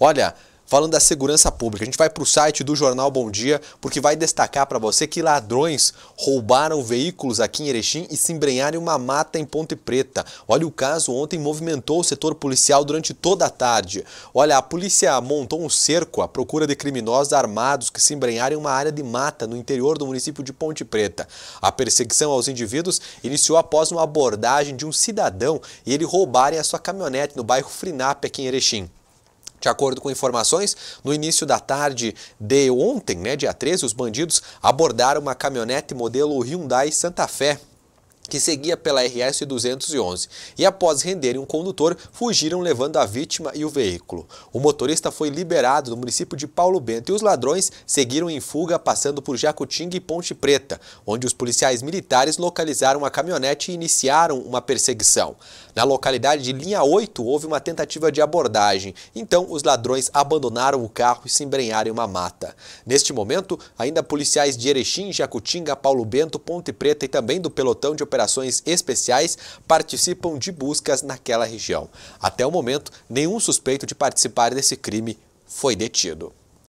Olha, falando da segurança pública. A gente vai para o site do Jornal Bom Dia, porque vai destacar para você que ladrões roubaram veículos aqui em Erechim e se embrenharam em uma mata em Ponte Preta. Olha, o caso ontem movimentou o setor policial durante toda a tarde. Olha, a polícia montou um cerco à procura de criminosos armados que se embrenharam em uma área de mata no interior do município de Ponte Preta. A perseguição aos indivíduos iniciou após uma abordagem de um cidadão e ele roubarem a sua caminhonete no bairro Frinap, aqui em Erechim. De acordo com informações, no início da tarde de ontem, né, dia 13, os bandidos abordaram uma caminhonete modelo Hyundai Santa Fé, que seguia pela RS-211 e, após renderem um condutor, fugiram levando a vítima e o veículo. O motorista foi liberado no município de Paulo Bento e os ladrões seguiram em fuga passando por Jacutinga e Ponte Preta, onde os policiais militares localizaram a caminhonete e iniciaram uma perseguição. Na localidade de Linha 8 houve uma tentativa de abordagem, então os ladrões abandonaram o carro e se embrenharam em uma mata. Neste momento, ainda policiais de Erechim, Jacutinga, Paulo Bento, Ponte Preta e também do pelotão de operações operações especiais participam de buscas naquela região. Até o momento, nenhum suspeito de participar desse crime foi detido.